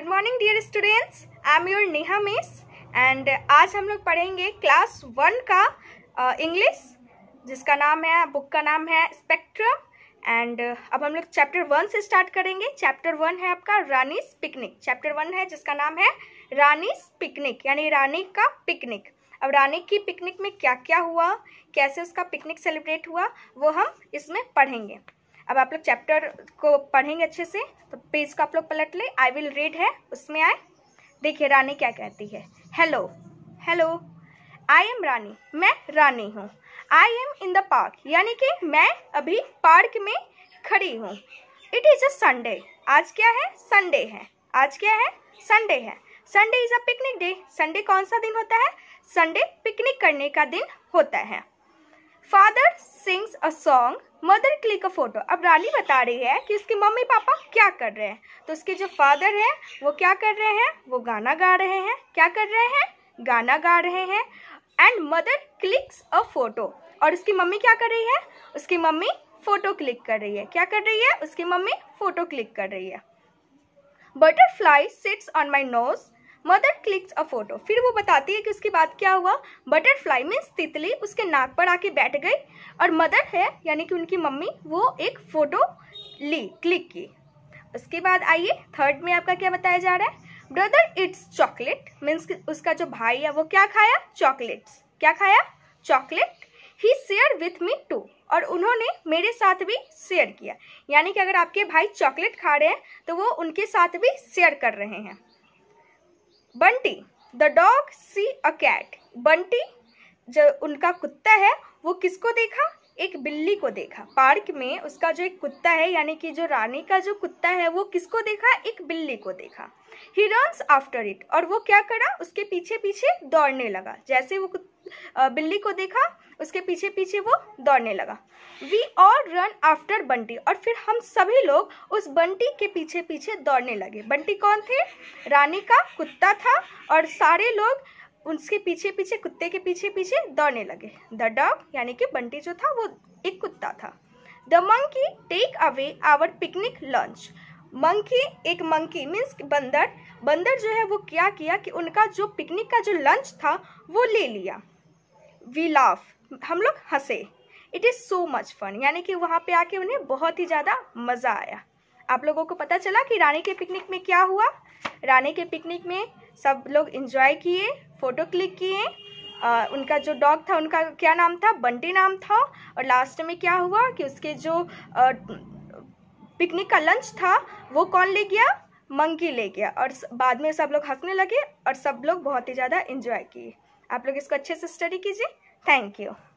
good morning dear students I am your Neha miss and आज हम लोग पढ़ेंगे क्लास वन का इंग्लिश uh, जिसका नाम है बुक का नाम है स्पेक्ट्रम एंड uh, अब हम लोग चैप्टर वन से स्टार्ट करेंगे चैप्टर वन है आपका रानीस पिकनिक चैप्टर वन है जिसका नाम है रानीस पिकनिक यानी रानी का पिकनिक अब रानी की पिकनिक में क्या क्या हुआ कैसे उसका पिकनिक सेलिब्रेट हुआ वो हम इसमें पढ़ेंगे अब आप लोग चैप्टर को पढ़ेंगे अच्छे से तो पेज को आप लोग पलट ले आई विल रीड है उसमें आए देखिए रानी क्या कहती है hello hello I am Rani मैं रानी हूँ I am in the park यानी कि मैं अभी पार्क में खड़ी हूँ इट इज़ अ संडे आज क्या है संडे है आज क्या है संडे है Sunday is a picnic day Sunday कौन सा दिन होता है संडे पिकनिक करने का दिन होता है father sings a song mother click a photo अब रानी बता रही है कि उसके मम्मी पापा क्या कर रहे हैं तो उसके जो फादर है वो क्या कर रहे हैं वो गाना गा रहे हैं क्या कर रहे हैं गाना गा रहे हैं and mother clicks a photo और उसकी मम्मी क्या कर रही है उसकी मम्मी फोटो क्लिक कर रही है क्या कर रही है उसकी मम्मी फोटो क्लिक कर रही है butterfly sits on my nose mother clicks a photo फिर वो बताती है कि उसके बाद क्या हुआ बटरफ्लाई मीन्स तितली उसके नाक पर आके बैठ गई और मदर है यानी कि उनकी मम्मी वो एक फ़ोटो ली क्लिक की उसके बाद आइए थर्ड में आपका क्या बताया जा रहा है ब्रदर इट्स चॉकलेट मीन्स उसका जो भाई है वो क्या खाया चॉकलेट्स क्या खाया चॉकलेट ही शेयर विथ मी टू और उन्होंने मेरे साथ भी शेयर किया यानी कि अगर आपके भाई चॉकलेट खा रहे हैं तो वो उनके साथ भी शेयर कर रहे हैं Bunty the dog see a cat Bunty जो उनका कुत्ता है वो किसको देखा एक बिल्ली को देखा पार्क में उसका जो एक कुत्ता है यानी कि जो रानी का जो कुत्ता है वो किसको देखा एक बिल्ली को देखा ही रन्स आफ्टर इट और वो क्या करा उसके पीछे पीछे दौड़ने लगा जैसे वो बिल्ली को देखा उसके पीछे पीछे वो दौड़ने लगा we all run after Bunty और फिर हम सभी लोग उस बंटी के पीछे पीछे दौड़ने लगे बंटी कौन थे रानी का कुत्ता था और सारे लोग उसके पीछे पीछे कुत्ते के पीछे पीछे दौड़ने लगे द डॉग यानी कि बंटी जो था वो एक कुत्ता था the monkey take away our picnic lunch monkey एक मंकी मीन्स बंदर बंदर जो है वो क्या किया कि उनका जो पिकनिक का जो लंच था वो ले लिया वी लाफ हम लोग हंसे it is so much fun यानी कि वहाँ पे आके उन्हें बहुत ही ज़्यादा मज़ा आया आप लोगों को पता चला कि रानी के पिकनिक में क्या हुआ रानी के पिकनिक में सब लोग इंजॉय किए फ़ोटो क्लिक किए उनका जो डॉग था उनका क्या नाम था बंटी नाम था और लास्ट में क्या हुआ कि उसके जो पिकनिक का लंच था वो कौन ले गया मंकी ले गया और बाद में सब लोग हंसने लगे और सब लोग बहुत ही ज़्यादा इंजॉय किए आप लोग इसको अच्छे से स्टडी कीजिए थैंक यू